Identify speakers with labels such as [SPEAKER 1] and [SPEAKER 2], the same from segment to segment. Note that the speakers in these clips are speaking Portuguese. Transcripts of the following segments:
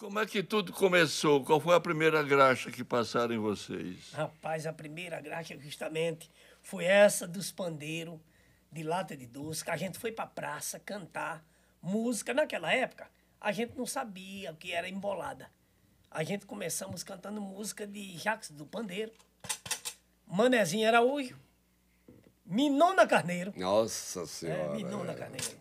[SPEAKER 1] Como é que tudo começou? Qual foi a primeira graxa que passaram em vocês? Rapaz, a primeira graxa justamente foi essa dos pandeiros de lata de doce, que a gente foi pra praça cantar música. Naquela época, a gente não sabia o que era embolada. A gente começamos cantando música de Jacques do Pandeiro, Manezinho Araújo, Minona Carneiro. Nossa é, Senhora. É, Minona Carneiro.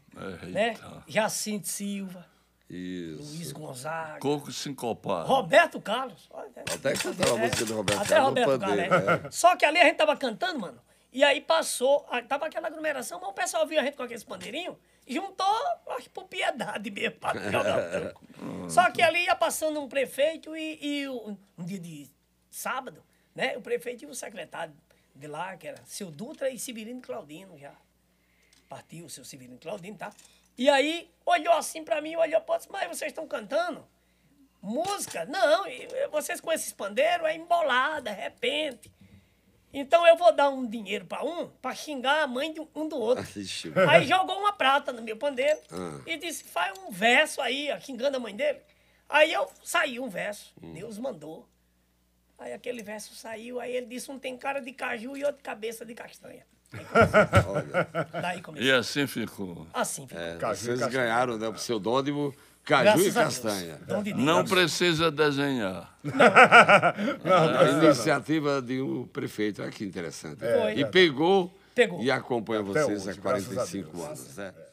[SPEAKER 1] Né? Jacinto Silva. Isso. Luiz Gonzaga. Coco Sincopado. Roberto Carlos. Até que cantava a música do Roberto é. É até Carlos. Roberto pandeiro, Carlos. Né? É. Só que ali a gente tava cantando, mano. E aí passou, tava aquela aglomeração, mas o pessoal viu a gente com aqueles pandeirinhos e juntou, acho que por piedade mesmo, pra jogar o Só que ali ia passando um prefeito e, e um, dia de sábado, né? O prefeito e o secretário de lá, que era seu Dutra e Sibirino Claudino já. Partiu o seu Sibirino Claudino, tá? E aí olhou assim para mim, olhou, pô, mas vocês estão cantando? Música? Não, vocês com esses pandeiros é embolada, é repente. Então eu vou dar um dinheiro para um, para xingar a mãe de um do outro. aí jogou uma prata no meu pandeiro ah. e disse: faz um verso aí, xingando a mãe dele. Aí eu saí um verso, hum. Deus mandou. Aí aquele verso saiu, aí ele disse: um tem cara de caju e outro cabeça de castanha. Daí E assim ficou. Assim ficou. É, é. vocês ganharam né, o pseudônimo Caju Graças e Castanha. Não precisa desenhar. Não. não, iniciativa de um prefeito. Olha que interessante. É, e pegou, pegou, e acompanha Até vocês hoje, há 45 anos. Né?